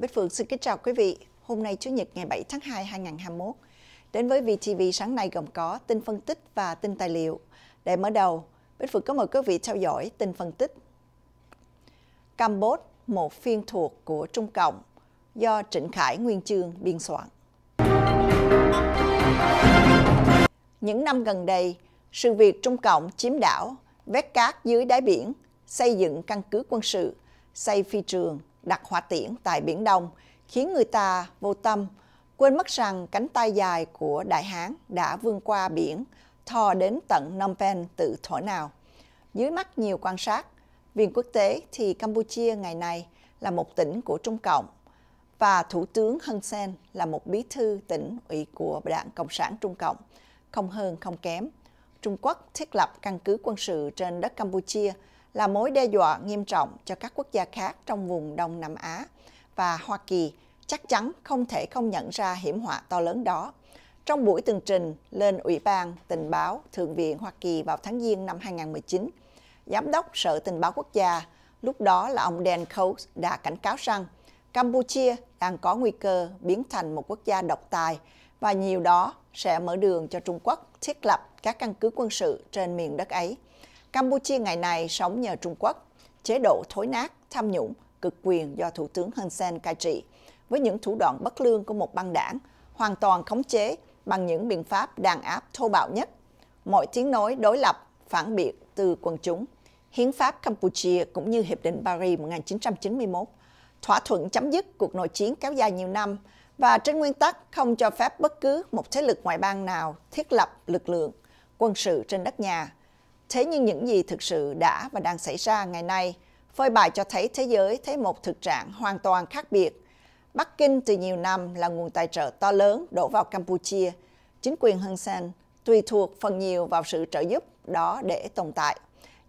Bích Phượng xin kính chào quý vị. Hôm nay Chủ nhật ngày 7 tháng 2 2021. Đến với VTV sáng nay gồm có tin phân tích và tin tài liệu. Để mở đầu, Bích Phượng có mời quý vị theo dõi tin phân tích. Campuchia, một phiên thuộc của Trung Cộng do Trịnh Khải Nguyên Chương biên soạn. Những năm gần đây, sự việc Trung Cộng chiếm đảo, vét cát dưới đáy biển, xây dựng căn cứ quân sự, xây phi trường – đặt hỏa tiễn tại Biển Đông khiến người ta vô tâm quên mất rằng cánh tay dài của Đại Hán đã vươn qua biển, thò đến tận Phnom Penh từ thổ nào. Dưới mắt nhiều quan sát, viên quốc tế thì Campuchia ngày nay là một tỉnh của Trung Cộng và Thủ tướng Hun Sen là một bí thư tỉnh ủy của Đảng Cộng sản Trung Cộng, không hơn không kém. Trung Quốc thiết lập căn cứ quân sự trên đất Campuchia – là mối đe dọa nghiêm trọng cho các quốc gia khác trong vùng Đông Nam Á và Hoa Kỳ chắc chắn không thể không nhận ra hiểm họa to lớn đó. Trong buổi tường trình lên Ủy ban Tình báo Thượng viện Hoa Kỳ vào tháng Giêng năm 2019, Giám đốc Sở Tình báo Quốc gia, lúc đó là ông Dan Coates đã cảnh cáo rằng Campuchia đang có nguy cơ biến thành một quốc gia độc tài và nhiều đó sẽ mở đường cho Trung Quốc thiết lập các căn cứ quân sự trên miền đất ấy. Campuchia ngày này sống nhờ Trung Quốc, chế độ thối nát, tham nhũng, cực quyền do Thủ tướng Hun Sen cai trị, với những thủ đoạn bất lương của một băng đảng, hoàn toàn khống chế bằng những biện pháp đàn áp thô bạo nhất. Mọi tiếng nói đối lập, phản biệt từ quần chúng. Hiến pháp Campuchia cũng như Hiệp định Paris 1991 thỏa thuận chấm dứt cuộc nội chiến kéo dài nhiều năm và trên nguyên tắc không cho phép bất cứ một thế lực ngoại bang nào thiết lập lực lượng quân sự trên đất nhà Thế nhưng những gì thực sự đã và đang xảy ra ngày nay phơi bày cho thấy thế giới thấy một thực trạng hoàn toàn khác biệt. Bắc Kinh từ nhiều năm là nguồn tài trợ to lớn đổ vào Campuchia. Chính quyền Hun Sen tùy thuộc phần nhiều vào sự trợ giúp đó để tồn tại.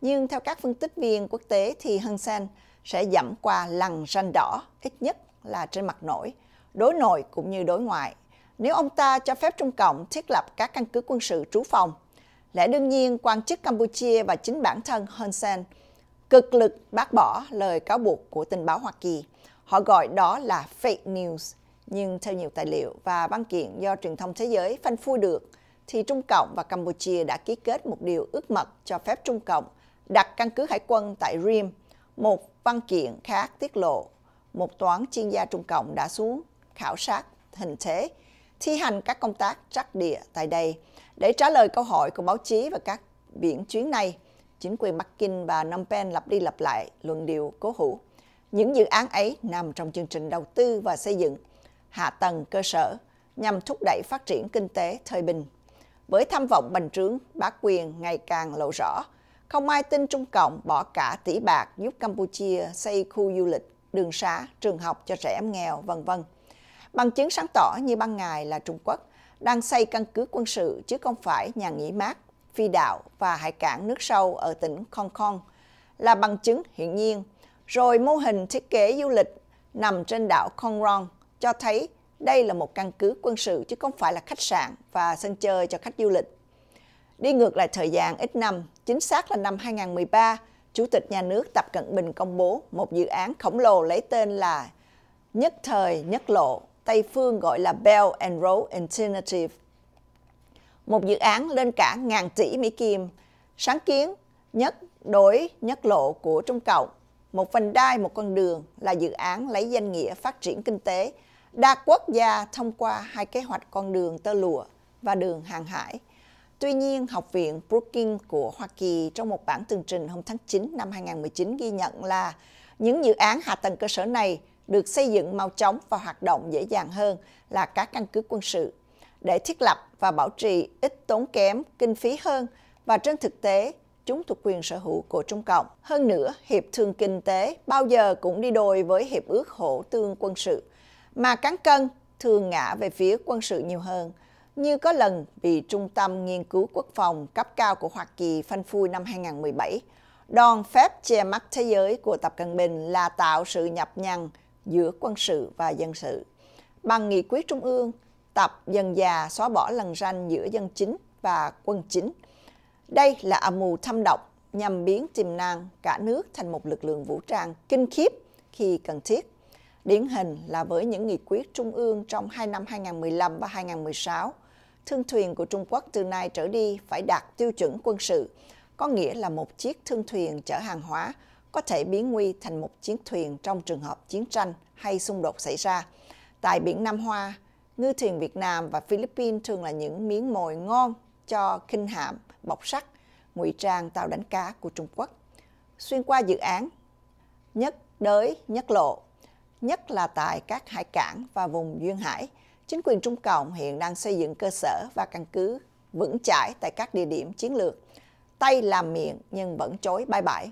Nhưng theo các phân tích viên quốc tế thì Hun Sen sẽ giảm qua lằn ranh đỏ, ít nhất là trên mặt nổi, đối nội cũng như đối ngoại. Nếu ông ta cho phép Trung Cộng thiết lập các căn cứ quân sự trú phòng lẽ đương nhiên quan chức Campuchia và chính bản thân Hun Sen cực lực bác bỏ lời cáo buộc của tình báo Hoa Kỳ. Họ gọi đó là fake news. Nhưng theo nhiều tài liệu và văn kiện do truyền thông thế giới phanh phui được, thì Trung Cộng và Campuchia đã ký kết một điều ước mật cho phép Trung Cộng đặt căn cứ hải quân tại Riem. Một văn kiện khác tiết lộ, một toán chuyên gia Trung Cộng đã xuống khảo sát hình thế, thi hành các công tác trắc địa tại đây để trả lời câu hỏi của báo chí và các biển chuyến này, chính quyền Bắc Kinh và Phnom Penh lặp đi lặp lại luận điều cố hữu. Những dự án ấy nằm trong chương trình đầu tư và xây dựng, hạ tầng cơ sở nhằm thúc đẩy phát triển kinh tế thời bình. Với tham vọng bành trướng, bá quyền ngày càng lộ rõ, không ai tin Trung Cộng bỏ cả tỷ bạc giúp Campuchia xây khu du lịch, đường xá, trường học cho trẻ em nghèo, vân vân. Bằng chứng sáng tỏ như ban ngày là Trung Quốc đang xây căn cứ quân sự chứ không phải nhà nghỉ mát, phi đạo và hải cảng nước sâu ở tỉnh Hong Kong là bằng chứng hiển nhiên. Rồi mô hình thiết kế du lịch nằm trên đảo Kong Rong cho thấy đây là một căn cứ quân sự chứ không phải là khách sạn và sân chơi cho khách du lịch. Đi ngược lại thời gian ít năm, chính xác là năm 2013, Chủ tịch nhà nước Tập Cận Bình công bố một dự án khổng lồ lấy tên là Nhất Thời Nhất Lộ Tây Phương gọi là Bell and Road Initiative. Một dự án lên cả ngàn tỷ Mỹ Kim, sáng kiến nhất đối nhất lộ của Trung Cộng, một vành đai một con đường là dự án lấy danh nghĩa phát triển kinh tế đa quốc gia thông qua hai kế hoạch con đường tơ lụa và đường hàng hải. Tuy nhiên, Học viện Brookings của Hoa Kỳ trong một bản tường trình hôm tháng 9 năm 2019 ghi nhận là những dự án hạ tầng cơ sở này được xây dựng mau chóng và hoạt động dễ dàng hơn là các căn cứ quân sự để thiết lập và bảo trì ít tốn kém, kinh phí hơn và trên thực tế chúng thuộc quyền sở hữu của Trung Cộng. Hơn nữa, hiệp thương kinh tế bao giờ cũng đi đôi với hiệp ước hỗ tương quân sự, mà cán cân thường ngã về phía quân sự nhiều hơn, như có lần bị Trung tâm Nghiên cứu Quốc phòng cấp cao của Hoa Kỳ phanh phui năm 2017. Đòn phép che mắt thế giới của Tập Cận Bình là tạo sự nhập nhằng giữa quân sự và dân sự. Bằng nghị quyết trung ương, tập dần già xóa bỏ lần ranh giữa dân chính và quân chính. Đây là âm mưu thâm độc nhằm biến tiềm năng cả nước thành một lực lượng vũ trang kinh khiếp khi cần thiết. Điển hình là với những nghị quyết trung ương trong hai năm 2015 và 2016, thương thuyền của Trung Quốc từ nay trở đi phải đạt tiêu chuẩn quân sự, có nghĩa là một chiếc thương thuyền chở hàng hóa có thể biến nguy thành một chiến thuyền trong trường hợp chiến tranh hay xung đột xảy ra. Tại biển Nam Hoa, ngư thuyền Việt Nam và Philippines thường là những miếng mồi ngon cho kinh hạm, bọc sắt, ngụy trang tàu đánh cá của Trung Quốc. Xuyên qua dự án nhất đới nhất lộ, nhất là tại các hải cảng và vùng duyên hải, chính quyền Trung Cộng hiện đang xây dựng cơ sở và căn cứ vững chãi tại các địa điểm chiến lược. Tây làm miệng nhưng vẫn chối bãi bãi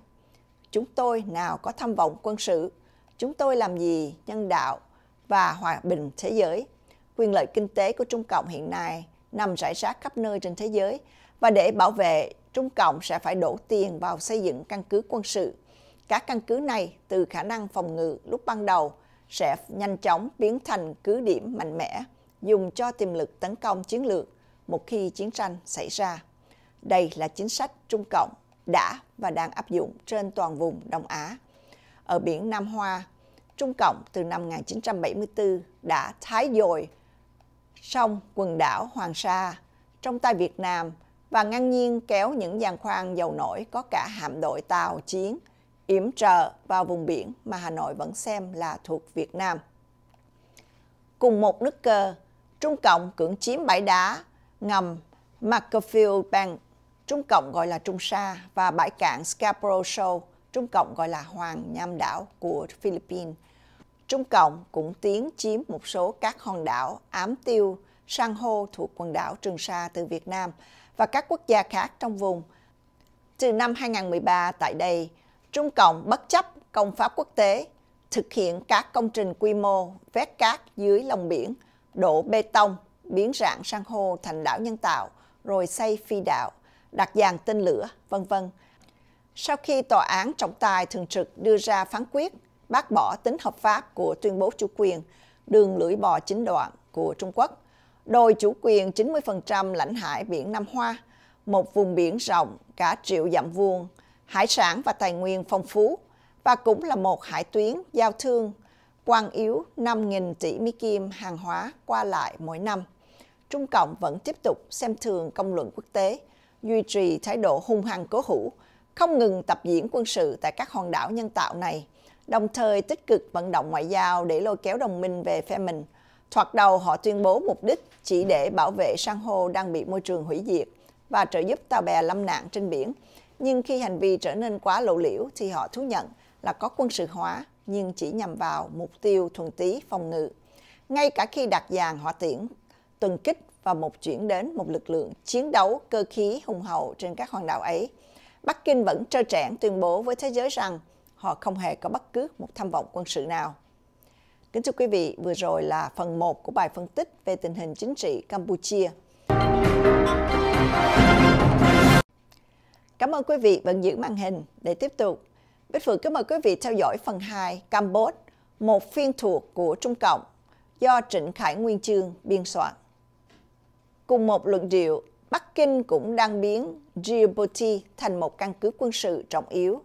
chúng tôi nào có tham vọng quân sự, chúng tôi làm gì nhân đạo và hòa bình thế giới. Quyền lợi kinh tế của Trung Cộng hiện nay nằm rải rác khắp nơi trên thế giới và để bảo vệ, Trung Cộng sẽ phải đổ tiền vào xây dựng căn cứ quân sự. Các căn cứ này từ khả năng phòng ngự lúc ban đầu sẽ nhanh chóng biến thành cứ điểm mạnh mẽ, dùng cho tiềm lực tấn công chiến lược một khi chiến tranh xảy ra. Đây là chính sách Trung Cộng đã và đang áp dụng trên toàn vùng Đông Á. Ở biển Nam Hoa, Trung Cộng từ năm 1974 đã thái dồi sông quần đảo Hoàng Sa trong tay Việt Nam và ngang nhiên kéo những giàn khoan dầu nổi có cả hạm đội tàu chiến yểm trợ vào vùng biển mà Hà Nội vẫn xem là thuộc Việt Nam. Cùng một nước cơ, Trung Cộng cưỡng chiếm bãi đá ngầm Markerfield Bank Trung Cộng gọi là Trung Sa và bãi cạn Scarborough Shoal, Trung Cộng gọi là Hoàng Nham Đảo của Philippines. Trung Cộng cũng tiến chiếm một số các hòn đảo ám tiêu, san hô thuộc quần đảo Trường Sa từ Việt Nam và các quốc gia khác trong vùng. Từ năm 2013 tại đây, Trung Cộng bất chấp công pháp quốc tế, thực hiện các công trình quy mô vét cát dưới lòng biển, đổ bê tông, biến rạn san hô thành đảo nhân tạo, rồi xây phi đạo đặt dàn tên lửa, vân vân. Sau khi tòa án trọng tài thường trực đưa ra phán quyết bác bỏ tính hợp pháp của tuyên bố chủ quyền đường lưỡi bò chính đoạn của Trung Quốc, đòi chủ quyền 90% lãnh hải biển Nam Hoa, một vùng biển rộng cả triệu dặm vuông, hải sản và tài nguyên phong phú và cũng là một hải tuyến giao thương quan yếu 5.000 tỷ Mỹ Kim hàng hóa qua lại mỗi năm. Trung Cộng vẫn tiếp tục xem thường công luận quốc tế duy trì thái độ hung hăng cố hữu, không ngừng tập diễn quân sự tại các hòn đảo nhân tạo này, đồng thời tích cực vận động ngoại giao để lôi kéo đồng minh về phe mình. Thoạt đầu họ tuyên bố mục đích chỉ để bảo vệ san hô đang bị môi trường hủy diệt và trợ giúp tàu bè lâm nạn trên biển. Nhưng khi hành vi trở nên quá lộ liễu thì họ thú nhận là có quân sự hóa nhưng chỉ nhằm vào mục tiêu thuần tí phòng ngự. Ngay cả khi đặt dàn hỏa tiễn, tuần kích và một chuyển đến một lực lượng chiến đấu cơ khí hùng hậu trên các hòn đảo ấy. Bắc Kinh vẫn trơ trẽn tuyên bố với thế giới rằng họ không hề có bất cứ một tham vọng quân sự nào. Kính thưa quý vị, vừa rồi là phần 1 của bài phân tích về tình hình chính trị Campuchia. Cảm ơn quý vị vẫn giữ màn hình để tiếp tục. Bích Phượng kính mời quý vị theo dõi phần 2 Campuchia, một phiên thuộc của Trung Cộng do Trịnh Khải Nguyên Chương biên soạn. Cùng một luận điệu, Bắc Kinh cũng đang biến Djibouti thành một căn cứ quân sự trọng yếu.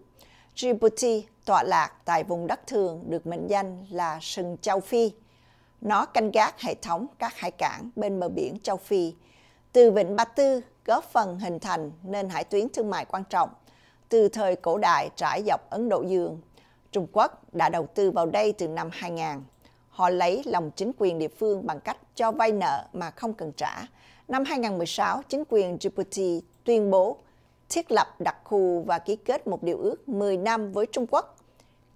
Djibouti tọa lạc tại vùng đất thường được mệnh danh là sừng châu Phi. Nó canh gác hệ thống các hải cảng bên bờ biển châu Phi. Từ Vịnh Ba Tư góp phần hình thành nên hải tuyến thương mại quan trọng. Từ thời cổ đại trải dọc Ấn Độ Dương, Trung Quốc đã đầu tư vào đây từ năm 2000 họ lấy lòng chính quyền địa phương bằng cách cho vay nợ mà không cần trả. Năm 2016, chính quyền Djibouti tuyên bố thiết lập đặc khu và ký kết một điều ước 10 năm với Trung Quốc.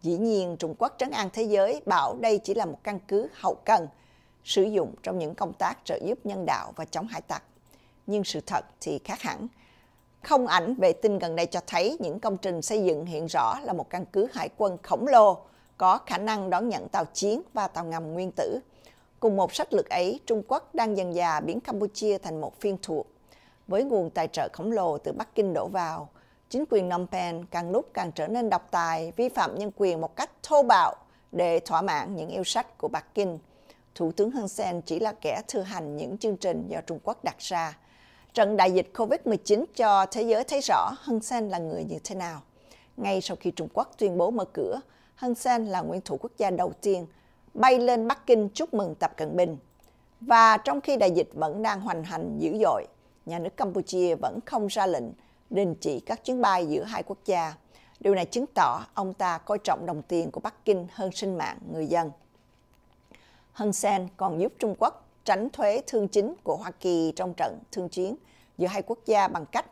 Dĩ nhiên, Trung Quốc trấn an thế giới bảo đây chỉ là một căn cứ hậu cần sử dụng trong những công tác trợ giúp nhân đạo và chống hải tặc. Nhưng sự thật thì khác hẳn. Không ảnh vệ tinh gần đây cho thấy những công trình xây dựng hiện rõ là một căn cứ hải quân khổng lồ có khả năng đón nhận tàu chiến và tàu ngầm nguyên tử. Cùng một sách lược ấy, Trung Quốc đang dần dà biến Campuchia thành một phiên thuộc. Với nguồn tài trợ khổng lồ từ Bắc Kinh đổ vào, chính quyền Phnom Penh càng lúc càng trở nên độc tài, vi phạm nhân quyền một cách thô bạo để thỏa mãn những yêu sách của Bắc Kinh. Thủ tướng Hun Sen chỉ là kẻ thực hành những chương trình do Trung Quốc đặt ra. Trận đại dịch COVID-19 cho thế giới thấy rõ Hun Sen là người như thế nào. Ngay sau khi Trung Quốc tuyên bố mở cửa, Hun Sen là nguyên thủ quốc gia đầu tiên bay lên Bắc Kinh chúc mừng Tập Cận Bình. Và trong khi đại dịch vẫn đang hoành hành dữ dội, nhà nước Campuchia vẫn không ra lệnh đình chỉ các chuyến bay giữa hai quốc gia. Điều này chứng tỏ ông ta coi trọng đồng tiền của Bắc Kinh hơn sinh mạng người dân. Hun Sen còn giúp Trung Quốc tránh thuế thương chính của Hoa Kỳ trong trận thương chiến giữa hai quốc gia bằng cách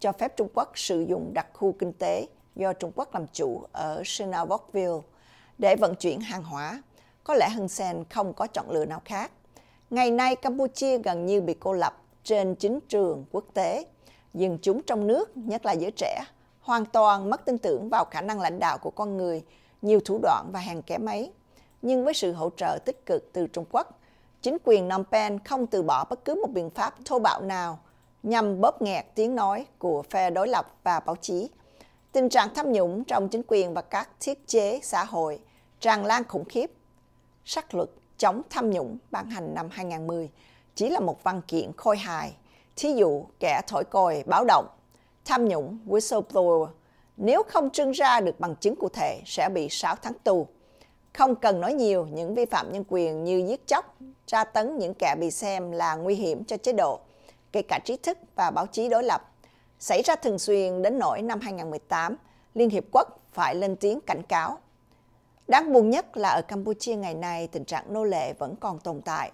cho phép Trung Quốc sử dụng đặc khu kinh tế do Trung Quốc làm chủ ở Sihanoukville để vận chuyển hàng hóa. Có lẽ Hun Sen không có chọn lựa nào khác. Ngày nay, Campuchia gần như bị cô lập trên chính trường quốc tế. Dân chúng trong nước, nhất là giới trẻ, hoàn toàn mất tin tưởng vào khả năng lãnh đạo của con người, nhiều thủ đoạn và hàng kém ấy. Nhưng với sự hỗ trợ tích cực từ Trung Quốc, chính quyền Phnom Penh không từ bỏ bất cứ một biện pháp thô bạo nào nhằm bóp nghẹt tiếng nói của phe đối lập và báo chí. Tình trạng tham nhũng trong chính quyền và các thiết chế xã hội tràn lan khủng khiếp. Sắc luật chống tham nhũng ban hành năm 2010 chỉ là một văn kiện khôi hài. Thí dụ kẻ thổi còi báo động, tham nhũng whistleblower nếu không trưng ra được bằng chứng cụ thể sẽ bị 6 tháng tù. Không cần nói nhiều, những vi phạm nhân quyền như giết chóc, tra tấn những kẻ bị xem là nguy hiểm cho chế độ, kể cả trí thức và báo chí đối lập xảy ra thường xuyên đến nỗi năm 2018, Liên Hiệp Quốc phải lên tiếng cảnh cáo. Đáng buồn nhất là ở Campuchia ngày nay tình trạng nô lệ vẫn còn tồn tại.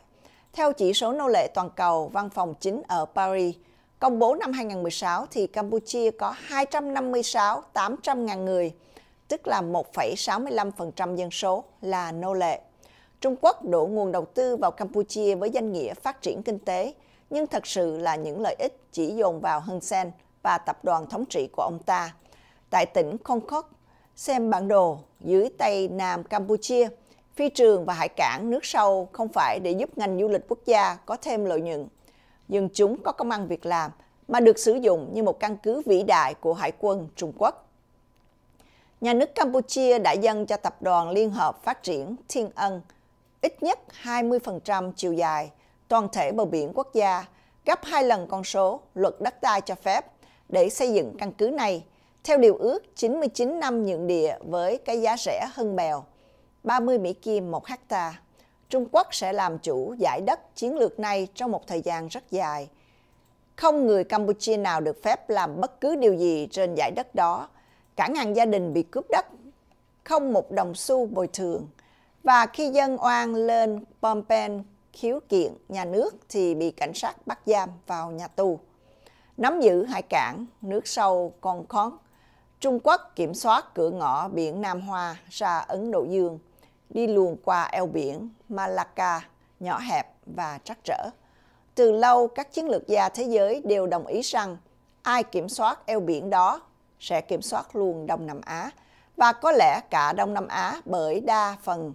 Theo chỉ số nô lệ toàn cầu văn phòng chính ở Paris, công bố năm 2016 thì Campuchia có 256 800 ngàn người, tức là 1,65% dân số là nô lệ. Trung Quốc đổ nguồn đầu tư vào Campuchia với danh nghĩa phát triển kinh tế, nhưng thật sự là những lợi ích chỉ dồn vào Hân Sen – và tập đoàn thống trị của ông ta. Tại tỉnh Kongkok, xem bản đồ dưới Tây Nam Campuchia, phi trường và hải cảng nước sâu không phải để giúp ngành du lịch quốc gia có thêm lợi nhuận, nhưng chúng có công ăn việc làm mà được sử dụng như một căn cứ vĩ đại của Hải quân Trung Quốc. Nhà nước Campuchia đã dâng cho Tập đoàn Liên hợp Phát triển Thiên Ân ít nhất 20% chiều dài toàn thể bờ biển quốc gia, gấp hai lần con số luật đất đai cho phép để xây dựng căn cứ này, theo điều ước 99 năm nhượng địa với cái giá rẻ hơn bèo, 30 Mỹ Kim một hecta. Trung Quốc sẽ làm chủ giải đất chiến lược này trong một thời gian rất dài. Không người Campuchia nào được phép làm bất cứ điều gì trên giải đất đó. Cả ngàn gia đình bị cướp đất, không một đồng xu bồi thường. Và khi dân oan lên Phnom Penh khiếu kiện nhà nước thì bị cảnh sát bắt giam vào nhà tù nắm giữ hải cảng nước sâu con Concord. Trung Quốc kiểm soát cửa ngõ biển Nam Hoa ra Ấn Độ Dương, đi luồn qua eo biển Malacca, nhỏ hẹp và trắc trở. Từ lâu, các chiến lược gia thế giới đều đồng ý rằng ai kiểm soát eo biển đó sẽ kiểm soát luôn Đông Nam Á và có lẽ cả Đông Nam Á bởi đa phần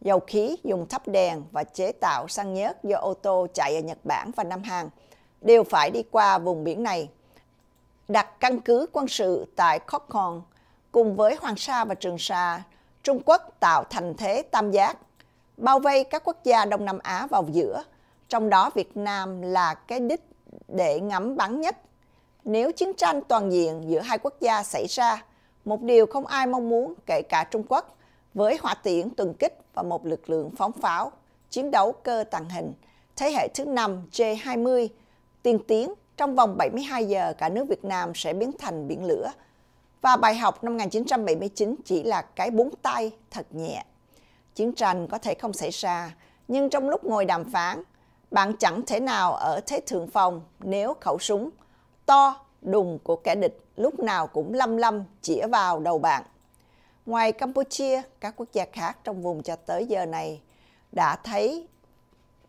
dầu khí dùng thắp đèn và chế tạo xăng nhớt do ô tô chạy ở Nhật Bản và Nam Hàn – đều phải đi qua vùng biển này. Đặt căn cứ quân sự tại Cocon cùng với Hoàng Sa và Trường Sa, Trung Quốc tạo thành thế tam giác, bao vây các quốc gia Đông Nam Á vào giữa, trong đó Việt Nam là cái đích để ngắm bắn nhất. Nếu chiến tranh toàn diện giữa hai quốc gia xảy ra, một điều không ai mong muốn kể cả Trung Quốc, với hỏa tiễn tuần kích và một lực lượng phóng pháo, chiến đấu cơ tàng hình, thế hệ thứ năm J-20 tiên tiến trong vòng 72 giờ cả nước Việt Nam sẽ biến thành biển lửa. Và bài học năm 1979 chỉ là cái búng tay thật nhẹ. Chiến tranh có thể không xảy ra, nhưng trong lúc ngồi đàm phán, bạn chẳng thể nào ở thế thượng phòng nếu khẩu súng to, đùng của kẻ địch lúc nào cũng lâm lâm chĩa vào đầu bạn. Ngoài Campuchia, các quốc gia khác trong vùng cho tới giờ này đã thấy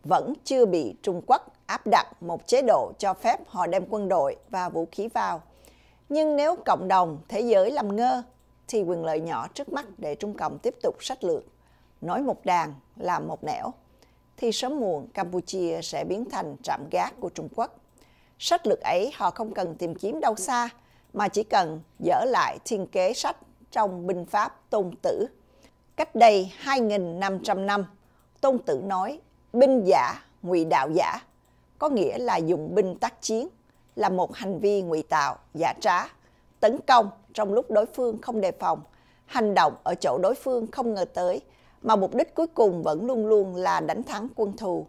vẫn chưa bị Trung Quốc áp đặt một chế độ cho phép họ đem quân đội và vũ khí vào. Nhưng nếu cộng đồng thế giới làm ngơ, thì quyền lợi nhỏ trước mắt để Trung Cộng tiếp tục sách lược, nói một đàn, làm một nẻo, thì sớm muộn Campuchia sẽ biến thành trạm gác của Trung Quốc. Sách lược ấy họ không cần tìm kiếm đâu xa, mà chỉ cần dỡ lại thiên kế sách trong binh pháp tôn tử. Cách đây 2.500 năm, tôn tử nói, binh giả, ngụy đạo giả, có nghĩa là dùng binh tác chiến, là một hành vi ngụy tạo, giả trá, tấn công trong lúc đối phương không đề phòng, hành động ở chỗ đối phương không ngờ tới, mà mục đích cuối cùng vẫn luôn luôn là đánh thắng quân thù.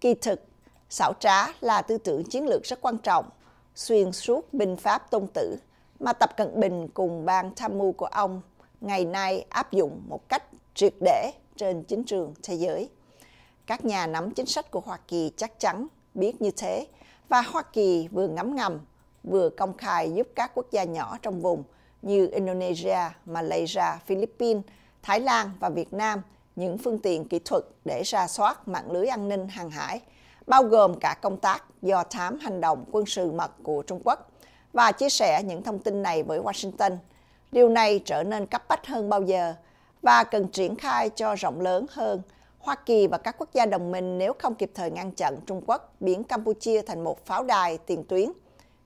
Kỳ thực, xảo trá là tư tưởng chiến lược rất quan trọng, xuyên suốt binh pháp tôn tử, mà Tập Cận Bình cùng ban tham mưu của ông ngày nay áp dụng một cách triệt để trên chính trường thế giới. Các nhà nắm chính sách của Hoa Kỳ chắc chắn biết như thế và Hoa Kỳ vừa ngấm ngầm vừa công khai giúp các quốc gia nhỏ trong vùng như Indonesia, Malaysia, Philippines, Thái Lan và Việt Nam những phương tiện kỹ thuật để ra soát mạng lưới an ninh hàng hải, bao gồm cả công tác do thám hành động quân sự mật của Trung Quốc và chia sẻ những thông tin này với Washington. Điều này trở nên cấp bách hơn bao giờ và cần triển khai cho rộng lớn hơn Hoa Kỳ và các quốc gia đồng minh nếu không kịp thời ngăn chặn Trung Quốc biến Campuchia thành một pháo đài tiền tuyến,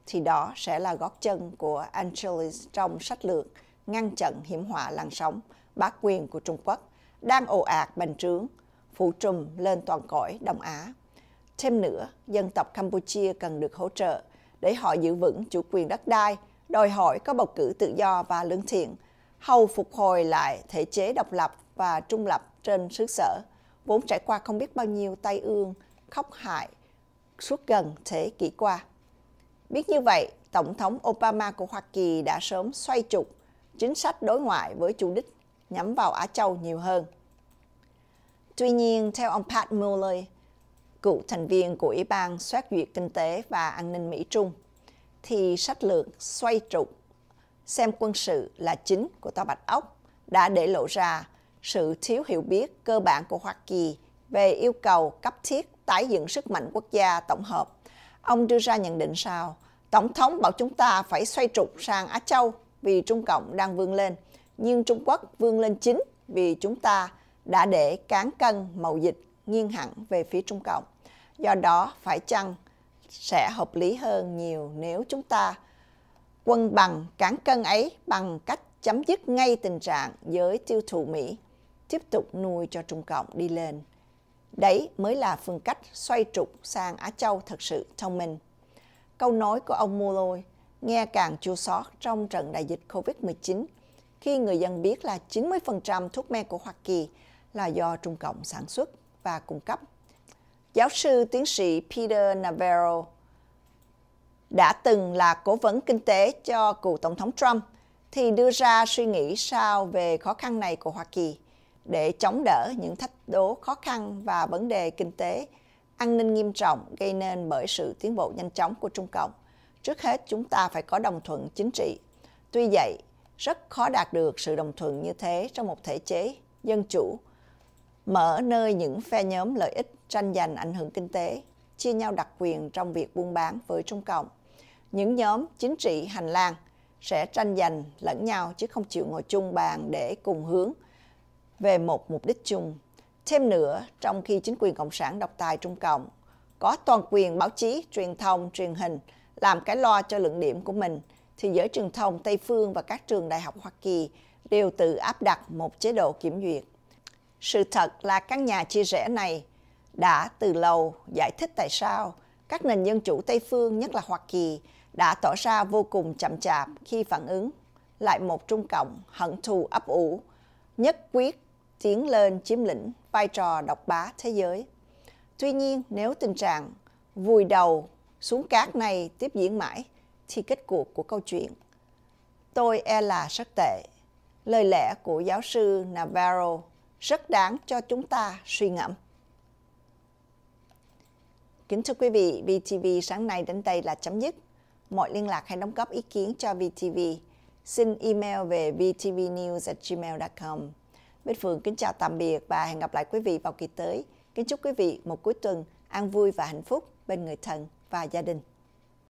thì đó sẽ là gót chân của Angelis trong sách lược ngăn chặn hiểm họa làn sóng bá quyền của Trung Quốc đang ồ ạt bành trướng, phủ trùm lên toàn cõi Đông Á. Thêm nữa, dân tộc Campuchia cần được hỗ trợ để họ giữ vững chủ quyền đất đai, đòi hỏi có bầu cử tự do và lương thiện, hầu phục hồi lại thể chế độc lập và trung lập trên xứ sở vốn trải qua không biết bao nhiêu tai ương, khóc hại suốt gần thế kỷ qua. Biết như vậy, Tổng thống Obama của Hoa Kỳ đã sớm xoay trục chính sách đối ngoại với chủ đích nhắm vào Á Châu nhiều hơn. Tuy nhiên, theo ông Pat Mueller, cựu thành viên của Ủy ban Xét duyệt Kinh tế và An ninh Mỹ-Trung, thì sách lược xoay trục xem quân sự là chính của Tòa Bạch Ốc đã để lộ ra sự thiếu hiểu biết cơ bản của Hoa Kỳ về yêu cầu cấp thiết tái dựng sức mạnh quốc gia tổng hợp. Ông đưa ra nhận định sau, Tổng thống bảo chúng ta phải xoay trục sang Á Châu vì Trung Cộng đang vươn lên, nhưng Trung Quốc vươn lên chính vì chúng ta đã để cán cân mậu dịch nghiêng hẳn về phía Trung Cộng. Do đó, phải chăng sẽ hợp lý hơn nhiều nếu chúng ta quân bằng cán cân ấy bằng cách chấm dứt ngay tình trạng giới tiêu thụ Mỹ tiếp tục nuôi cho Trung Cộng đi lên. Đấy mới là phương cách xoay trục sang Á Châu thật sự thông minh. Câu nói của ông Mulloy nghe càng chua xót trong trận đại dịch COVID-19 khi người dân biết là 90% thuốc men của Hoa Kỳ là do Trung Cộng sản xuất và cung cấp. Giáo sư tiến sĩ Peter Navarro đã từng là cố vấn kinh tế cho cựu Tổng thống Trump thì đưa ra suy nghĩ sao về khó khăn này của Hoa Kỳ – để chống đỡ những thách đố khó khăn và vấn đề kinh tế, an ninh nghiêm trọng gây nên bởi sự tiến bộ nhanh chóng của Trung Cộng. Trước hết, chúng ta phải có đồng thuận chính trị. Tuy vậy, rất khó đạt được sự đồng thuận như thế trong một thể chế dân chủ, mở nơi những phe nhóm lợi ích tranh giành ảnh hưởng kinh tế, chia nhau đặc quyền trong việc buôn bán với Trung Cộng. Những nhóm chính trị hành lang sẽ tranh giành lẫn nhau chứ không chịu ngồi chung bàn để cùng hướng – về một mục đích chung. Thêm nữa, trong khi chính quyền Cộng sản độc tài Trung Cộng có toàn quyền báo chí, truyền thông, truyền hình làm cái lo cho luận điểm của mình, thì giới truyền thông Tây Phương và các trường đại học Hoa Kỳ đều tự áp đặt một chế độ kiểm duyệt. Sự thật là các nhà chia rẽ này đã từ lâu giải thích tại sao các nền dân chủ Tây Phương, nhất là Hoa Kỳ, đã tỏ ra vô cùng chậm chạp khi phản ứng lại một Trung Cộng hận thù ấp ủ, nhất quyết tiến lên chiếm lĩnh vai trò độc bá thế giới. Tuy nhiên, nếu tình trạng vùi đầu xuống cát này tiếp diễn mãi, thì kết cục của câu chuyện tôi e là rất tệ. Lời lẽ của giáo sư Navarro rất đáng cho chúng ta suy ngẫm. Kính thưa quý vị, VTV sáng nay đến đây là chấm dứt. Mọi liên lạc hay đóng góp ý kiến cho VTV, xin email về vtvnews@gmail.com. Bích Phượng kính chào tạm biệt và hẹn gặp lại quý vị vào kỳ tới. Kính chúc quý vị một cuối tuần an vui và hạnh phúc bên người thân và gia đình.